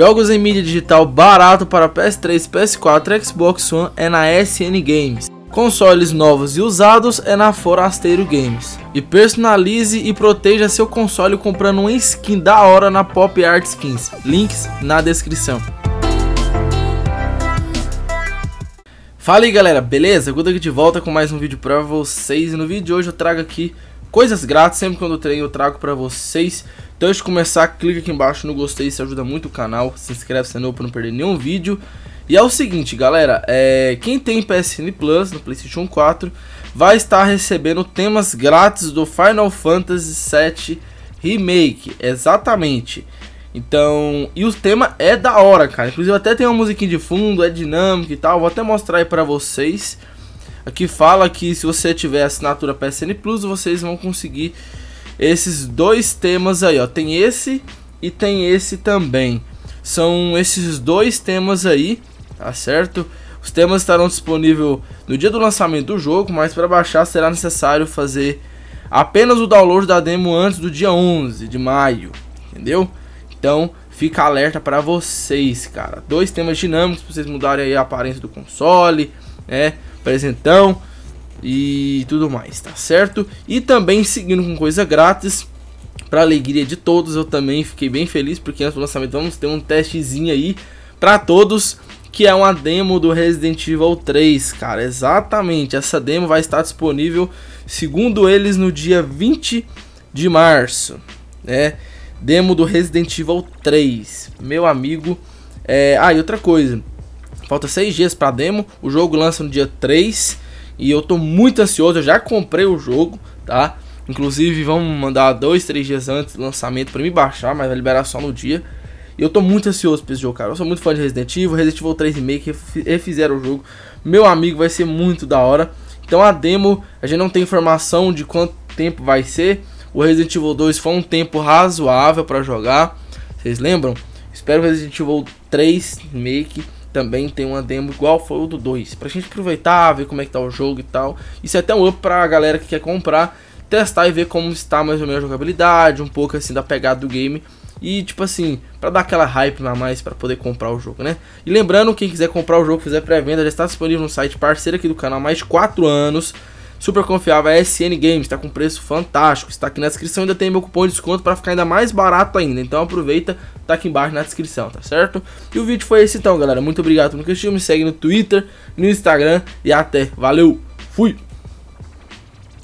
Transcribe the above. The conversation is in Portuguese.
Jogos em mídia digital barato para PS3, PS4, Xbox One é na SN Games. Consoles novos e usados é na Forasteiro Games. E personalize e proteja seu console comprando uma skin da hora na Pop Art Skins. Links na descrição. Fala aí galera, beleza? Guto aqui de volta com mais um vídeo para vocês. E no vídeo de hoje eu trago aqui coisas grátis sempre quando eu treino eu trago para vocês. Então antes de começar, clica aqui embaixo no gostei, isso ajuda muito o canal. Se inscreve se é novo para não perder nenhum vídeo. E é o seguinte, galera, é, quem tem PSN Plus no PlayStation 4 vai estar recebendo temas grátis do Final Fantasy VII Remake, exatamente. Então, e o tema é da hora, cara. Inclusive até tem uma musiquinha de fundo, é dinâmico e tal. Vou até mostrar aí para vocês. Aqui fala que se você tiver assinatura PSN Plus, vocês vão conseguir esses dois temas aí, ó. Tem esse e tem esse também. São esses dois temas aí, tá certo? Os temas estarão disponíveis no dia do lançamento do jogo, mas para baixar será necessário fazer apenas o download da demo antes do dia 11 de maio, entendeu? Então, fica alerta para vocês, cara. Dois temas dinâmicos para vocês mudarem a aparência do console, né? Presentão e tudo mais, tá certo? E também seguindo com coisa grátis, para alegria de todos, eu também fiquei bem feliz porque antes do lançamento vamos ter um testezinho aí para todos, que é uma demo do Resident Evil 3, cara. Exatamente, essa demo vai estar disponível, segundo eles, no dia 20 de março, né? Demo do Resident Evil 3. Meu amigo, é... ah, e outra coisa, Falta seis dias para demo. O jogo lança no dia 3. E eu tô muito ansioso. Eu já comprei o jogo, tá? Inclusive, vão mandar dois, três dias antes do lançamento para me baixar, mas vai liberar só no dia. E eu tô muito ansioso pra esse jogo, cara. Eu sou muito fã de Resident Evil, Resident Evil 3 Remake, refizeram o jogo. Meu amigo, vai ser muito da hora. Então a demo, a gente não tem informação de quanto tempo vai ser. O Resident Evil 2 foi um tempo razoável para jogar. Vocês lembram? Espero o Resident Evil 3 Remake também tem uma demo igual foi o do 2, pra gente aproveitar, ver como é que tá o jogo e tal. Isso é até um up pra galera que quer comprar, testar e ver como está mais ou menos a jogabilidade, um pouco assim da pegada do game. E tipo assim, para dar aquela hype a mais para poder comprar o jogo, né? E lembrando, quem quiser comprar o jogo, fizer pré-venda, já está disponível no site parceiro aqui do canal há mais de 4 anos super confiável, a SN Games, está com preço fantástico, está aqui na descrição, ainda tem meu cupom de desconto para ficar ainda mais barato ainda, então aproveita, tá aqui embaixo na descrição, tá certo? E o vídeo foi esse então, galera, muito obrigado por assistir, me segue no Twitter, no Instagram e até, valeu, fui!